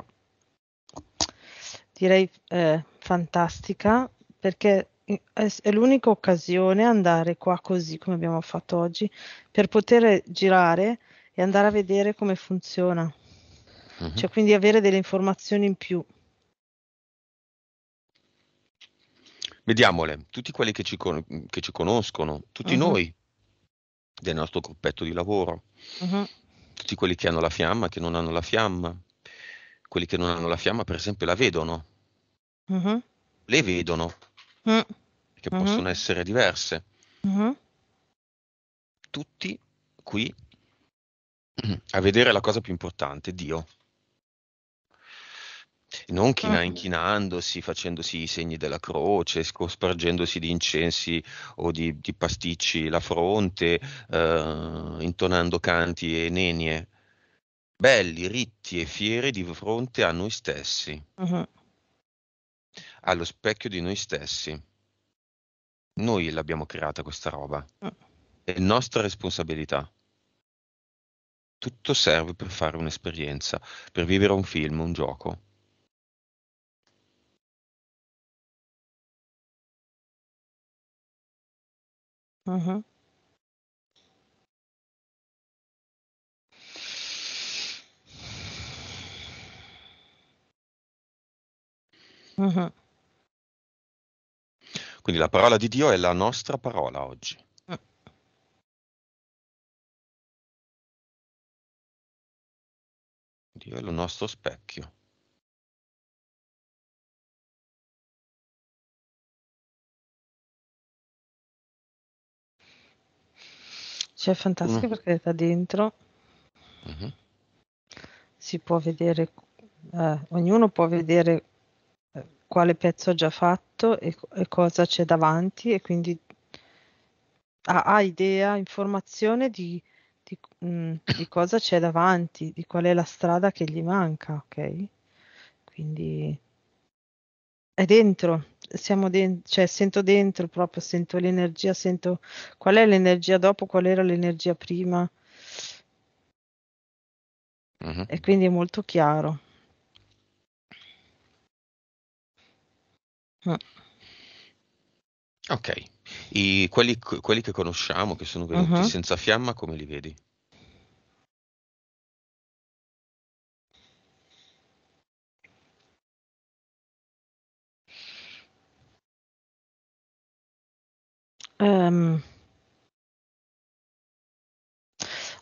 A: direi eh, fantastica perché è l'unica occasione andare qua così come abbiamo fatto oggi per poter girare e andare a vedere come funziona. Uh-huh. Cioè, quindi avere delle informazioni in più.
B: Vediamole, tutti quelli che ci, con- che ci conoscono, tutti uh-huh. noi del nostro gruppetto di lavoro, uh-huh. tutti quelli che hanno la fiamma, che non hanno la fiamma, quelli che non hanno la fiamma per esempio la vedono, uh-huh. le vedono,
C: mm. che possono
B: essere diverse. Tutti qui a vedere la cosa più importante, Dio non ah, china, inchinandosi, facendosi i segni della croce, spargendosi di incensi o di, di pasticci la fronte, eh, intonando canti e nenie, belli, ritti e fieri di fronte a noi stessi, uh-huh. allo specchio di noi stessi. Noi l'abbiamo creata questa roba, mm. è nostra
C: responsabilità tutto serve per fare un'esperienza, per vivere un film, un gioco. Quindi la parola di Dio è la nostra parola oggi. Dio è lo nostro specchio.
D: C'è cioè,
A: fantastico mm. perché da dentro mm-hmm. si può vedere, eh, ognuno può vedere eh, quale pezzo ha già fatto e, e, cosa c'è davanti e quindi ha, ha idea, informazione di, di, mh, mm, di, cosa c'è davanti, di qual è la strada che gli manca, ok? Quindi è dentro, siamo dentro, cioè sento dentro proprio, sento l'energia, sento qual è l'energia dopo, qual era l'energia prima. Uh-huh. E quindi è molto chiaro.
D: Uh.
C: Ok,
B: I, quelli, quelli, che conosciamo, che sono venuti uh-huh. senza fiamma,
C: come li vedi?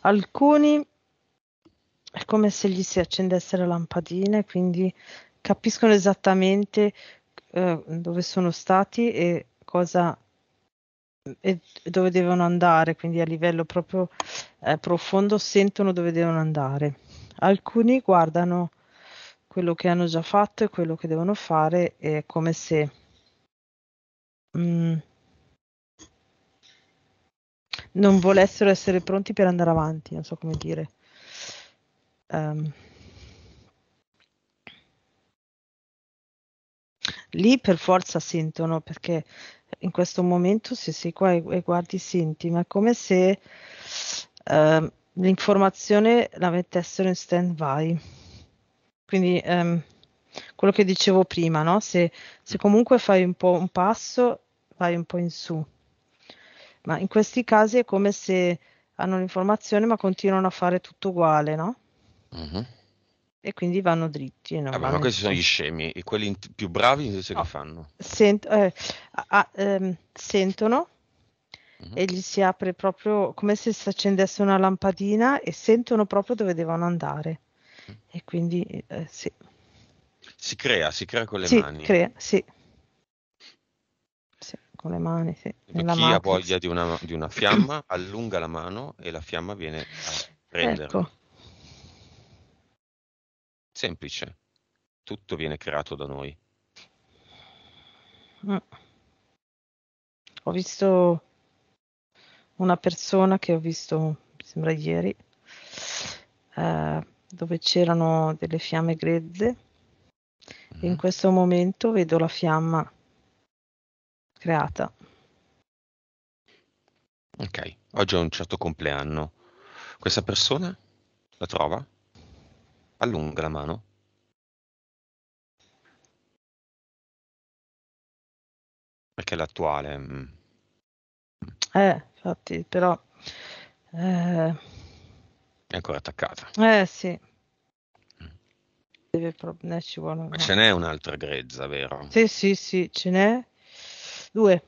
A: Alcuni è come se gli si accendesse la lampadina, quindi capiscono esattamente eh, dove sono stati e cosa e dove devono andare, quindi a livello proprio eh, profondo sentono dove devono andare. Alcuni guardano quello che hanno già fatto e quello che devono fare, è come se mh, mm, non volessero essere pronti per andare avanti, non so come dire. Um. Lì per forza sentono perché in questo momento se sei qua e, e guardi senti, ma è come se um, l'informazione la mettessero in stand by. Quindi um, quello che dicevo prima, no? se, se comunque fai un po' un passo, vai un po' in su ma in questi casi è come se hanno l'informazione ma continuano a fare tutto uguale, no? Uh-huh. E quindi vanno dritti. No? Vabbè, vanno ma questi sono gli
B: scemi e quelli int- più bravi invece no. che fanno?
A: Sent- eh, a- a- ehm, sentono uh-huh. e gli si apre proprio come se si accendesse una lampadina e sentono proprio dove devono andare. Uh-huh. E quindi eh, sì.
B: Si crea, si crea con le si mani. Crea,
A: sì con le mani, sì. Nella chi macchina. ha voglia di una, di una, fiamma
B: allunga la mano e la fiamma viene a prendere. Ecco. Semplice. Tutto viene creato da noi.
A: Mm. Ho visto una persona che ho visto, mi sembra ieri, eh, dove c'erano delle fiamme grezze. Mm. In questo momento vedo la fiamma creata.
B: Ok, oggi è un certo compleanno.
C: Questa persona la trova, allunga la mano. Perché l'attuale... Mm.
A: Eh, infatti, però... Eh...
B: È ancora attaccata.
A: Eh sì. Mm. Deve, pro- ne ci vuole... Ma ce
B: n'è un'altra grezza, vero?
A: Sì, sì, sì, ce n'è 2.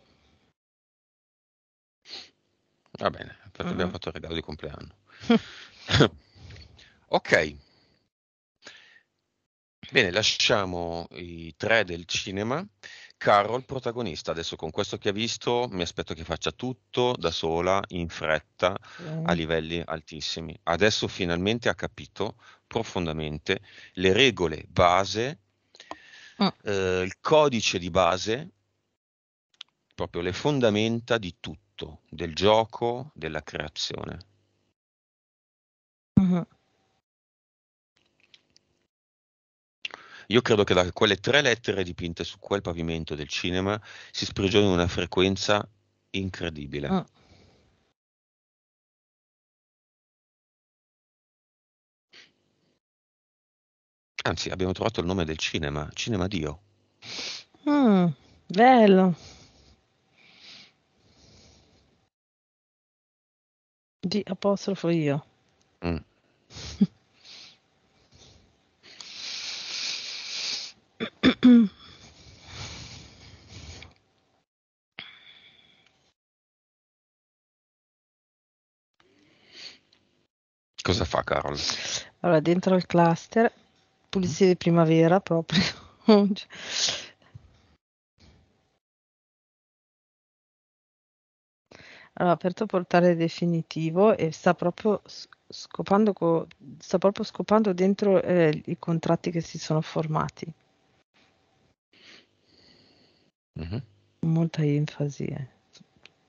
B: Va bene, infatti abbiamo mm. fatto il regalo di compleanno. ok. Bene, lasciamo i tre del cinema. Carol, protagonista, adesso con questo che ha visto mi aspetto che faccia tutto da sola, in fretta, mm. a livelli altissimi. Adesso finalmente ha capito profondamente le regole base, mm. eh, il codice di base proprio le fondamenta di tutto, del gioco, della creazione. Uh-huh. Io credo che da quelle tre lettere dipinte su quel pavimento del cinema si
C: sprigioni una frequenza incredibile. Uh. Anzi, abbiamo trovato il nome del cinema, Cinema Dio.
D: Mm, bello. Di
A: apostrofo io.
C: Mm. Cosa fa Carol?
A: Allora, dentro il cluster, pulizie di primavera proprio. Allora, aperto te portare definitivo e sta proprio scopando, co- sta proprio scopando dentro eh, i contratti che si sono formati. Mm-hmm. Molta enfasi. Eh.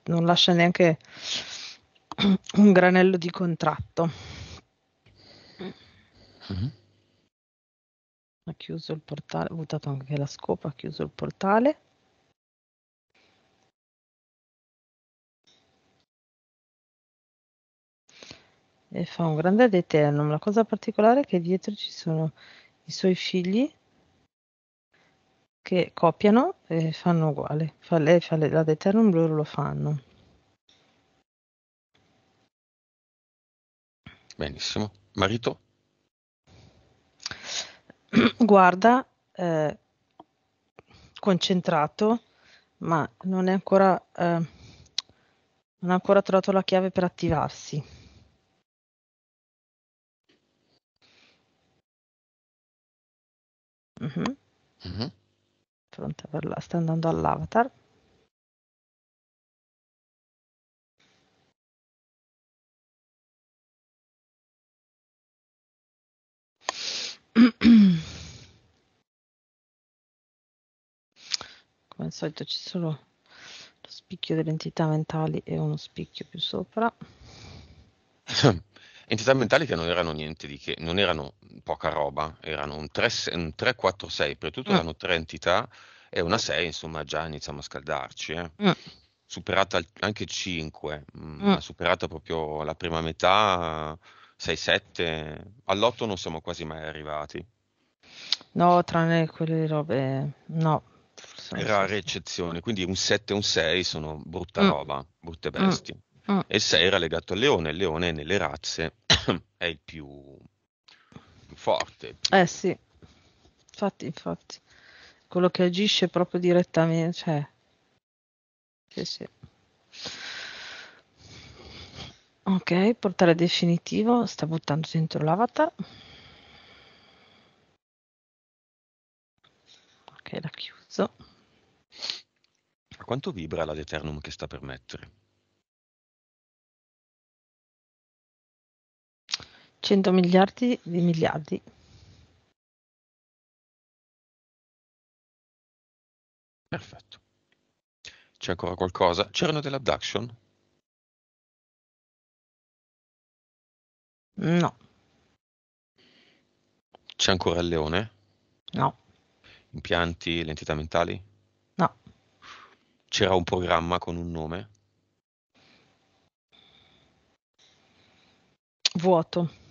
A: Non lascia neanche un granello di contratto. Mm-hmm. Ha chiuso il portale, ha buttato anche la scopa, ha chiuso il portale. e fa un grande ad eterno. La cosa particolare è che dietro ci sono i suoi figli che copiano e fanno uguale. Fa lei fa la eterno, loro lo fanno.
B: Benissimo. Marito?
A: Guarda, eh, concentrato, ma non è ancora... Eh, non ha ancora trovato la chiave per attivarsi.
C: Mhm. Mh-mh. Pronta per la sta andando all'avatar.
A: Come al solito ci sono lo spicchio delle entità mentali e uno spicchio più sopra.
B: entità mentali che non erano niente di che, non erano poca roba, erano un 3, un 3 4, 6, per tutto mm. erano tre entità e una 6, insomma già iniziamo a scaldarci. Eh. Mm. Superata anche 5, mm. mm. superata proprio la prima metà, 6-7, all'8 non siamo quasi mai arrivati.
A: No, tranne quelle robe, no.
B: Rare eccezioni, quindi un 7 e un 6 sono brutta mm. roba, brutte mm. bestie mm. e 6 era legato al leone. Il leone nelle razze è il più, più forte.
A: Più... Eh sì, infatti, infatti, quello che agisce proprio direttamente, cioè... Sì, sì. Ok, portale definitivo, sta buttando dentro l'avatar. Ok, l'ha chiuso.
C: Quanto vibra la Deternum che sta per mettere?
D: 100 miliardi di miliardi.
C: Perfetto. C'è ancora qualcosa? C'erano delle abduction? No. C'è ancora il leone?
A: No.
B: Impianti, le entità mentali? No. C'era un programma con un nome?
A: Vuoto.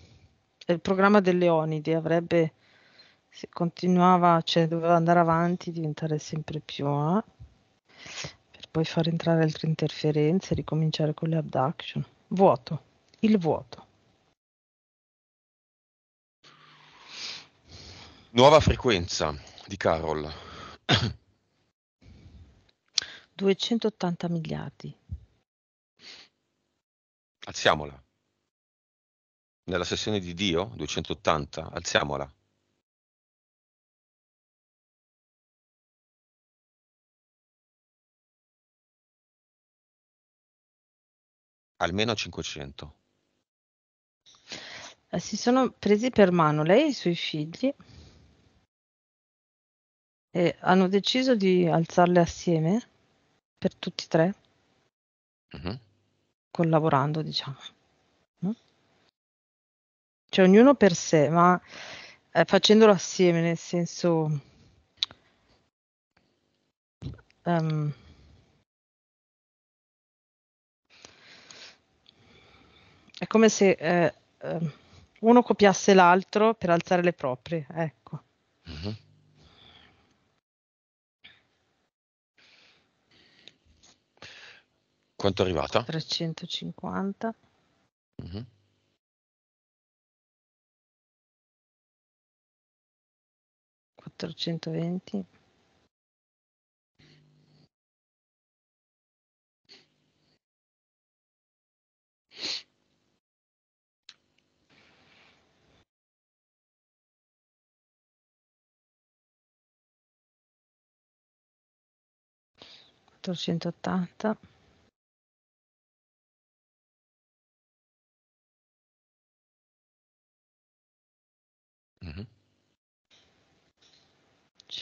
A: Eh, il programma delle Onidi avrebbe, se continuava, cioè doveva andare avanti, diventare sempre più A, eh, per poi far entrare altre interferenze e ricominciare con le abduction. Vuoto, il vuoto.
B: Nuova frequenza di Carol.
A: 280 miliardi.
B: Alziamola
C: nella sessione di Dio 280, alziamola. Almeno 500.
A: Eh, si sono presi per mano lei e i suoi figli e hanno deciso di alzarle assieme
D: per tutti e tre, uh-huh. collaborando, diciamo
A: cioè ognuno per sé, ma eh, facendolo assieme, nel senso... Um, è come se eh, ehm, uno copiasse l'altro per alzare le proprie, ecco. Mm-hmm. Quanto è arrivata? 350.
C: Mm-hmm. 420. Quattrocentottanta.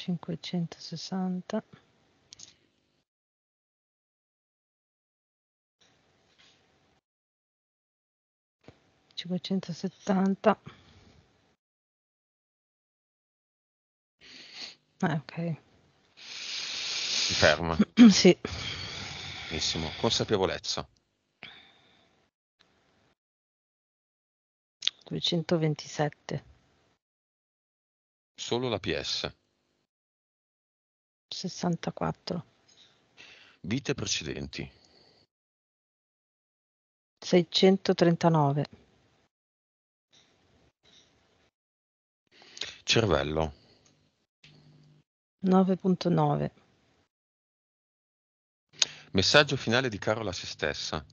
D: 560 570 ah, ok si ferma
A: sì
B: benissimo consapevolezza
D: 227
C: solo la PS
D: 64.
C: Vite precedenti.
D: 639.
C: Cervello.
D: 9.9.
C: Messaggio finale di Carola a se stessa.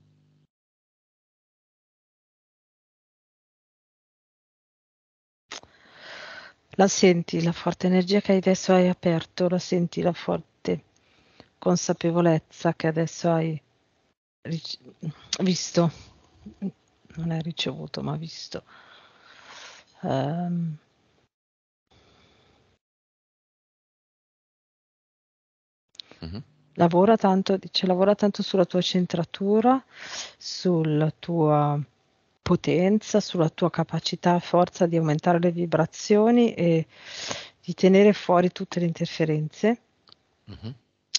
D: La senti
A: la forte energia che adesso hai aperto, la senti la forte consapevolezza che adesso hai rice- visto, non hai ricevuto ma visto. Um,
D: mm-hmm. Lavora
A: tanto, dice, lavora tanto sulla tua centratura, sulla tua potenza, sulla tua capacità, forza di aumentare le vibrazioni e di tenere fuori tutte le interferenze uh-huh.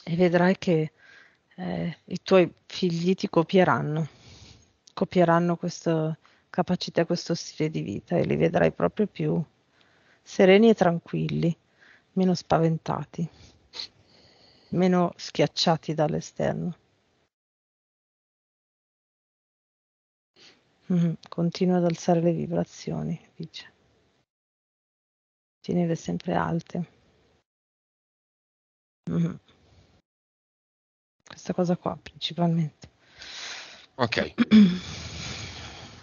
A: e vedrai che eh, i tuoi figli ti copieranno, copieranno questa capacità, questo stile di vita e li vedrai proprio più sereni e tranquilli, meno spaventati, meno schiacciati
D: dall'esterno. Mm-hmm. Continua ad alzare le vibrazioni, dice. Tienile sempre alte.
C: Mm-hmm.
A: Questa cosa qua principalmente.
C: Ok.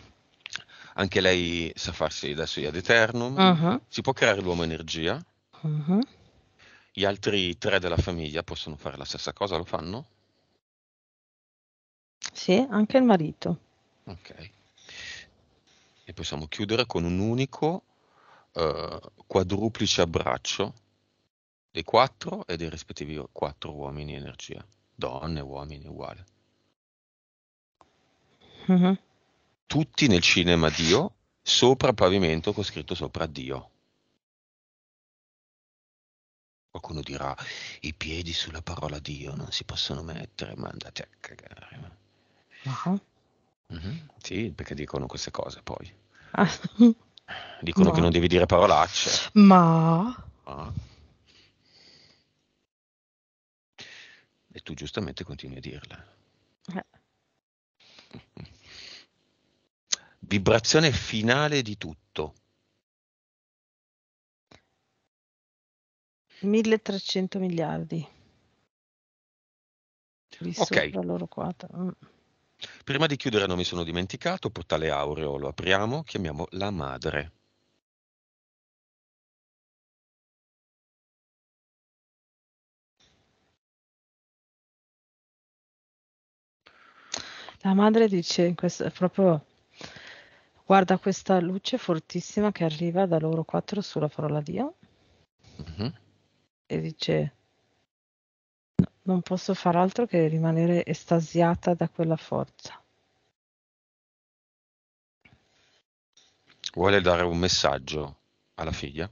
B: Anche lei sa farsi adesso ad eternum. Uh-huh. Si può creare l'uomo energia. Uh-huh. Gli altri tre della famiglia possono fare la stessa cosa, lo fanno?
A: Sì, anche il marito.
B: Ok e possiamo chiudere con un unico eh, quadruplice abbraccio dei quattro e dei rispettivi quattro uomini energia, donne, uomini uguale. Mm-hmm. Tutti nel cinema Dio, sopra pavimento con scritto sopra Dio. Qualcuno dirà, i piedi sulla parola Dio non si possono mettere, ma andate a cagare. Uh-huh. Mm-hmm. Sì, perché dicono queste cose poi. Ah. Dicono Ma. che non devi dire parolacce.
A: Ma...
B: Ah. E tu giustamente continui a dirle.
C: Eh. Vibrazione finale di tutto.
D: 1300 miliardi. La loro quota. ok. Mm.
B: Prima di chiudere non mi sono dimenticato, portale
C: aureo lo apriamo, chiamiamo la madre.
A: La madre dice questo, proprio guarda questa luce fortissima che arriva da loro quattro sulla parola Dio mm-hmm. e dice non posso far altro che rimanere estasiata da quella forza.
C: Vuole dare un messaggio alla figlia?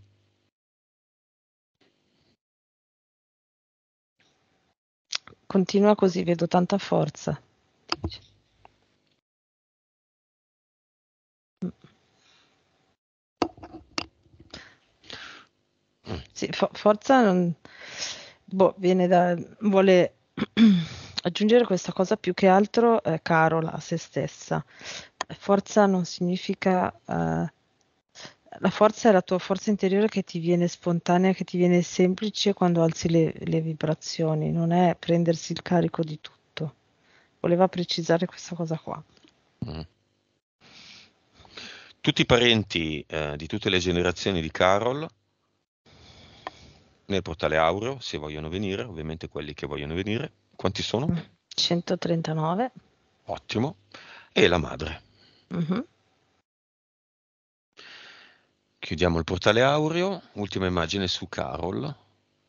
D: Continua così, vedo tanta forza.
A: Sì, for- forza non boh, viene da, vuole aggiungere questa cosa più che altro eh, Carola a se stessa. Forza non significa... Eh, la forza è la tua forza interiore che ti viene spontanea, che ti viene semplice quando alzi le, le vibrazioni, non è prendersi il carico di tutto. Voleva precisare questa cosa qua.
C: Mm.
B: Tutti i parenti eh, di tutte le generazioni di Carol nel portale Aureo, se vogliono venire, ovviamente quelli che vogliono venire. Quanti
A: sono? 139. Mm.
B: Ottimo. E la madre. Uh-huh. Chiudiamo il portale Aureo. Ultima immagine su Carol.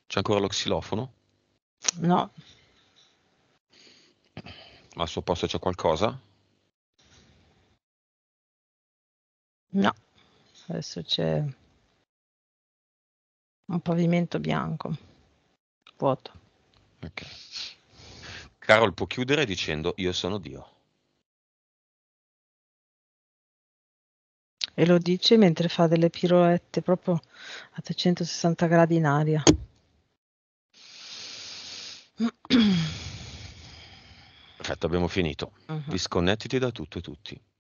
B: C'è ancora lo xilofono?
D: No.
C: al suo posto c'è qualcosa?
D: No. Adesso c'è un pavimento bianco, vuoto. Okay.
B: Carol può chiudere dicendo io sono Dio.
A: E lo dice mentre fa delle piroette proprio a 360 gradi in aria.
B: Perfetto, abbiamo finito. Uh-huh. Disconnettiti da tutto e tutti.